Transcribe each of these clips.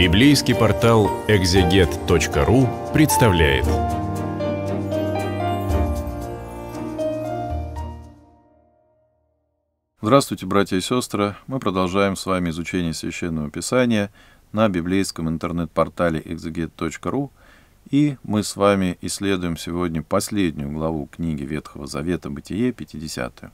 Библейский портал экзегет.ру представляет. Здравствуйте, братья и сестры! Мы продолжаем с вами изучение Священного Писания на библейском интернет-портале экзегет.ру, и мы с вами исследуем сегодня последнюю главу книги Ветхого Завета «Бытие» 50 -ю.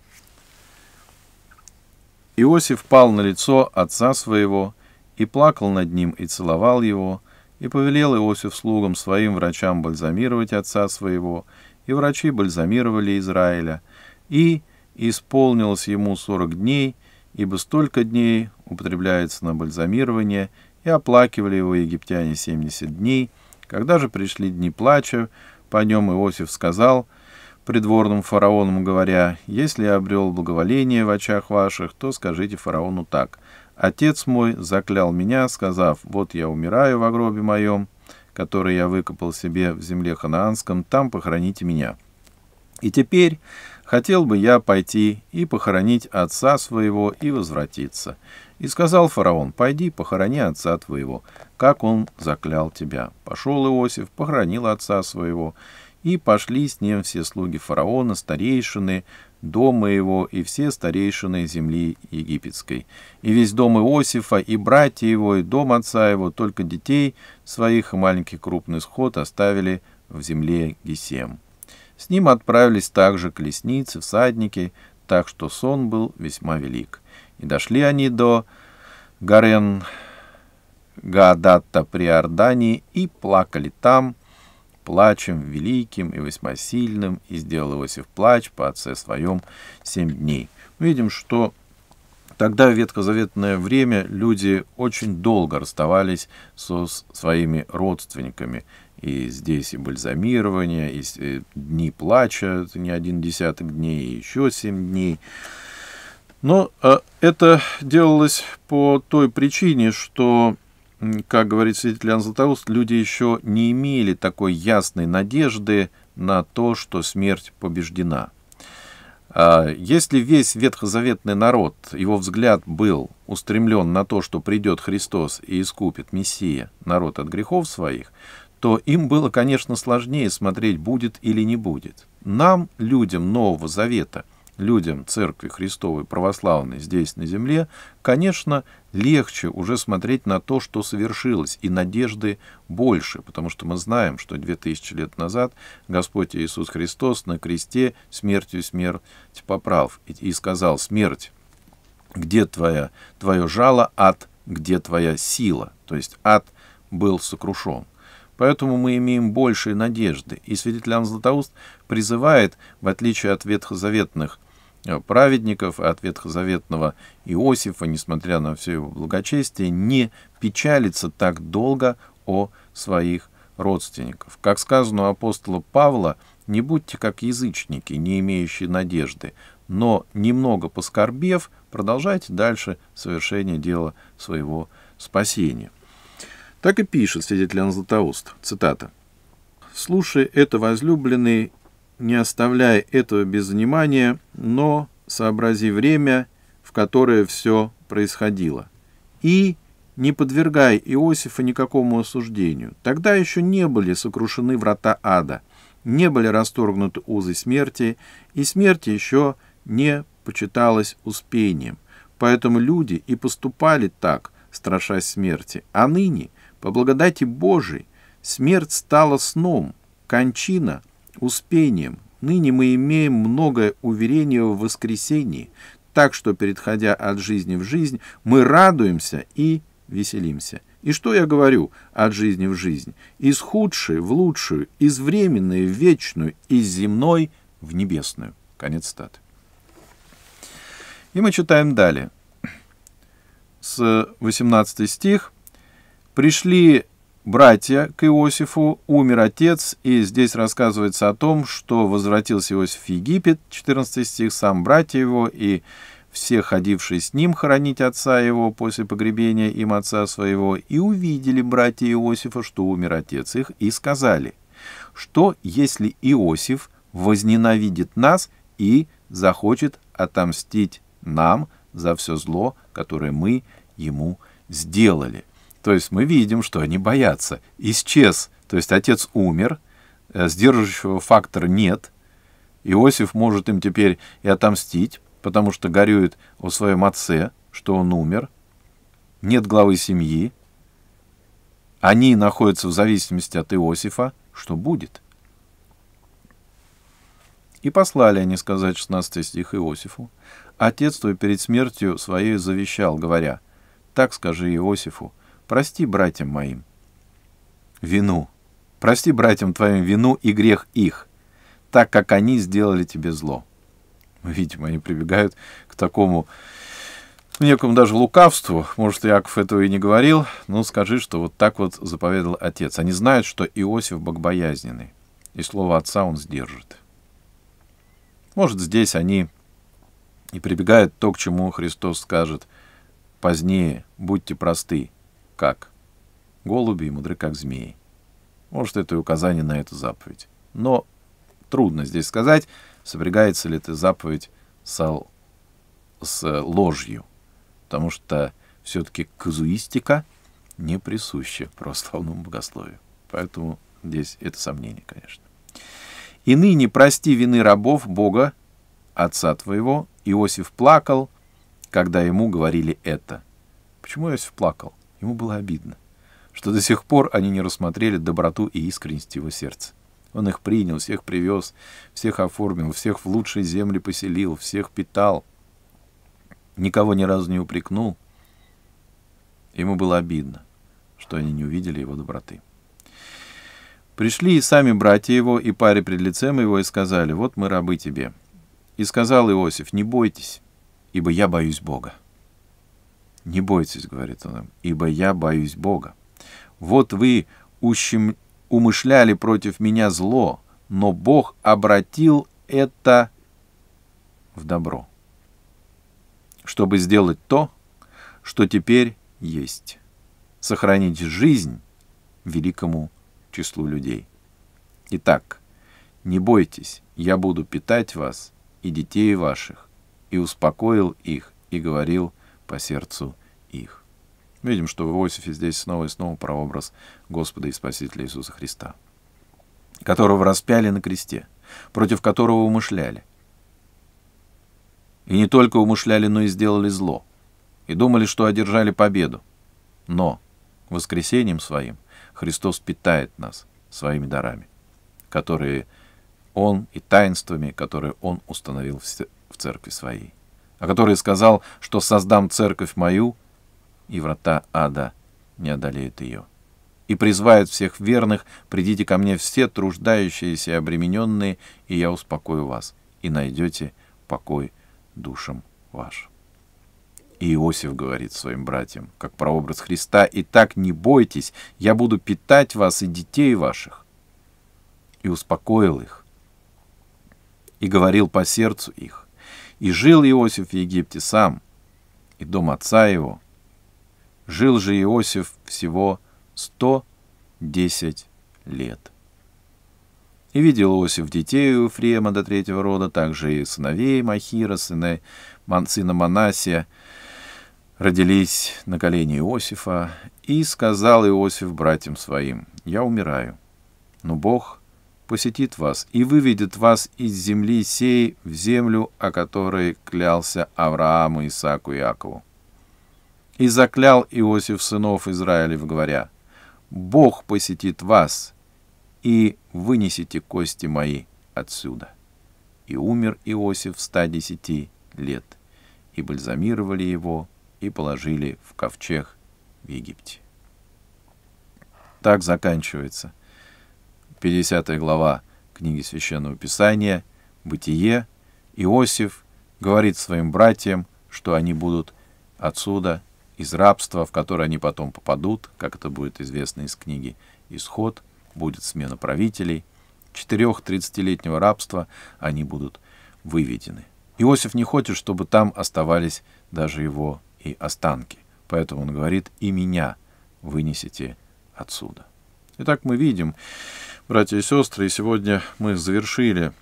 Иосиф пал на лицо отца своего — и плакал над ним, и целовал его, и повелел Иосиф слугам своим врачам бальзамировать отца своего, и врачи бальзамировали Израиля, и исполнилось ему сорок дней, ибо столько дней употребляется на бальзамирование, и оплакивали его египтяне семьдесят дней. Когда же пришли дни плача, по нем Иосиф сказал придворным фараонам, говоря, «Если я обрел благоволение в очах ваших, то скажите фараону так — Отец мой заклял меня, сказав, «Вот я умираю в гробе моем, который я выкопал себе в земле ханаанском, там похороните меня». И теперь хотел бы я пойти и похоронить отца своего и возвратиться. И сказал фараон, «Пойди, похорони отца твоего, как он заклял тебя». Пошел Иосиф, похоронил отца своего, и пошли с ним все слуги фараона, старейшины, дом моего и все старейшины земли египетской. И весь дом Иосифа, и братья его, и дом отца его, только детей своих и маленький крупный сход оставили в земле Гесем. С ним отправились также колесницы, всадники, так что сон был весьма велик. И дошли они до Гарен Гадата при Ордании и плакали там, плачем великим и весьма сильным и сделал Иосиф плач по отце своем семь дней. Мы видим, что Тогда в ветхозаветное время люди очень долго расставались со своими родственниками. И здесь и бальзамирование, и дни плача, это не один десяток дней, и еще семь дней. Но э, это делалось по той причине, что как говорит свидетель Иоанн Златоуст, люди еще не имели такой ясной надежды на то, что смерть побеждена. А если весь ветхозаветный народ, его взгляд был устремлен на то, что придет Христос и искупит Мессия народ от грехов своих, то им было, конечно, сложнее смотреть, будет или не будет. Нам, людям Нового Завета – людям Церкви Христовой Православной здесь, на земле, конечно, легче уже смотреть на то, что совершилось, и надежды больше, потому что мы знаем, что 2000 лет назад Господь Иисус Христос на кресте смертью смерть поправ и сказал «Смерть, где твоя, твое жало, ад, где твоя сила?» То есть ад был сокрушен. Поэтому мы имеем большие надежды. И свидетель Иоанн Златоуст призывает, в отличие от ветхозаветных праведников, от ветхозаветного Иосифа, несмотря на все его благочестие, не печалится так долго о своих родственников. Как сказано у апостола Павла, не будьте как язычники, не имеющие надежды, но, немного поскорбев, продолжайте дальше совершение дела своего спасения. Так и пишет свидетель Златоуст, цитата. «Слушай это, возлюбленный, не оставляя этого без внимания, но сообрази время, в которое все происходило. И не подвергай Иосифа никакому осуждению. Тогда еще не были сокрушены врата ада, не были расторгнуты узы смерти, и смерть еще не почиталась успением. Поэтому люди и поступали так, страшась смерти. А ныне, по благодати Божией, смерть стала сном, кончина Успением ныне мы имеем многое уверение в воскресении, так что, переходя от жизни в жизнь, мы радуемся и веселимся. И что я говорю от жизни в жизнь? Из худшей в лучшую, из временной в вечную, из земной в небесную. Конец статы. И мы читаем далее. С 18 стих. «Пришли братья к Иосифу, умер отец, и здесь рассказывается о том, что возвратился Иосиф в Египет, 14 стих, сам братья его и все, ходившие с ним хоронить отца его после погребения им отца своего, и увидели братья Иосифа, что умер отец их, и сказали, что если Иосиф возненавидит нас и захочет отомстить нам за все зло, которое мы ему сделали. То есть мы видим, что они боятся. Исчез, то есть отец умер, э, сдерживающего фактора нет. Иосиф может им теперь и отомстить, потому что горюет о своем отце, что он умер. Нет главы семьи. Они находятся в зависимости от Иосифа. Что будет? И послали они сказать 16 стих Иосифу. Отец твой перед смертью своей завещал, говоря, «Так скажи Иосифу, прости братьям моим вину, прости братьям твоим вину и грех их, так как они сделали тебе зло. Ну, видимо, они прибегают к такому некому даже лукавству. Может, Иаков этого и не говорил, но скажи, что вот так вот заповедал отец. Они знают, что Иосиф богобоязненный, и слово отца он сдержит. Может, здесь они и прибегают то, к чему Христос скажет позднее «Будьте просты, как. Голуби и мудры, как змеи. Может, это и указание на эту заповедь. Но трудно здесь сказать, сопрягается ли эта заповедь с, с ложью. Потому что все-таки казуистика не присуща православному богословию. Поэтому здесь это сомнение, конечно. «И ныне прости вины рабов Бога, отца твоего». Иосиф плакал, когда ему говорили это. Почему Иосиф плакал? Ему было обидно, что до сих пор они не рассмотрели доброту и искренность его сердца. Он их принял, всех привез, всех оформил, всех в лучшей земли поселил, всех питал. Никого ни разу не упрекнул. Ему было обидно, что они не увидели его доброты. Пришли и сами братья его, и паре пред лицем его, и сказали, «Вот мы рабы тебе». И сказал Иосиф, «Не бойтесь, ибо я боюсь Бога». Не бойтесь, говорит он им, ибо я боюсь Бога. Вот вы ущем... умышляли против меня зло, но Бог обратил это в добро, чтобы сделать то, что теперь есть, сохранить жизнь великому числу людей. Итак, не бойтесь, я буду питать вас и детей ваших, и успокоил их, и говорил – по сердцу их. Видим, что в Иосифе здесь снова и снова прообраз Господа и Спасителя Иисуса Христа, которого распяли на кресте, против которого умышляли. И не только умышляли, но и сделали зло, и думали, что одержали победу. Но воскресением своим Христос питает нас своими дарами, которые Он и таинствами, которые Он установил в церкви своей о которой сказал, что создам церковь мою, и врата ада не одолеют ее. И призывает всех верных, придите ко мне все труждающиеся и обремененные, и я успокою вас, и найдете покой душам ваш. И Иосиф говорит своим братьям, как прообраз Христа, «И так не бойтесь, я буду питать вас и детей ваших». И успокоил их, и говорил по сердцу их, и жил Иосиф в Египте сам, и дом отца его. Жил же Иосиф всего сто десять лет. И видел Иосиф детей у Ефрема до третьего рода, также и сыновей Махира, сына, сына Манасия, родились на колени Иосифа, и сказал Иосиф братьям своим, «Я умираю, но Бог посетит вас и выведет вас из земли сей в землю, о которой клялся Аврааму, Исааку и Иакову. И заклял Иосиф сынов Израилев, говоря, «Бог посетит вас, и вынесите кости мои отсюда». И умер Иосиф в ста десяти лет, и бальзамировали его, и положили в ковчег в Египте. Так заканчивается – 50 глава книги Священного Писания, Бытие, Иосиф говорит своим братьям, что они будут отсюда, из рабства, в которое они потом попадут, как это будет известно из книги «Исход», будет смена правителей. Четырех тридцатилетнего рабства они будут выведены. Иосиф не хочет, чтобы там оставались даже его и останки. Поэтому он говорит «И меня вынесите отсюда». Итак, мы видим, братья и сестры, и сегодня мы завершили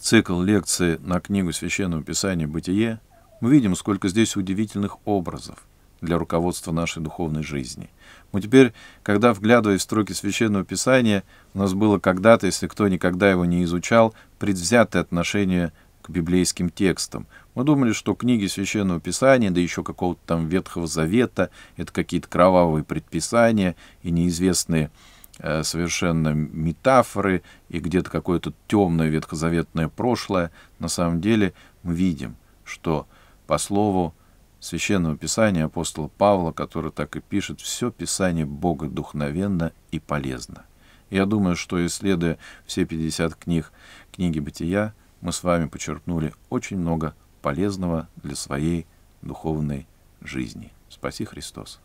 цикл лекции на книгу Священного Писания «Бытие». Мы видим, сколько здесь удивительных образов для руководства нашей духовной жизни. Мы теперь, когда, вглядываясь в строки Священного Писания, у нас было когда-то, если кто никогда его не изучал, предвзятое отношение к библейским текстам. Мы думали, что книги Священного Писания, да еще какого-то там Ветхого Завета, это какие-то кровавые предписания и неизвестные Э, совершенно метафоры и где-то какое-то темное ветхозаветное прошлое, на самом деле мы видим, что по слову Священного Писания апостола Павла, который так и пишет, все Писание Бога духновенно и полезно. Я думаю, что исследуя все 50 книг книги «Бытия», мы с вами почерпнули очень много полезного для своей духовной жизни. Спаси Христос!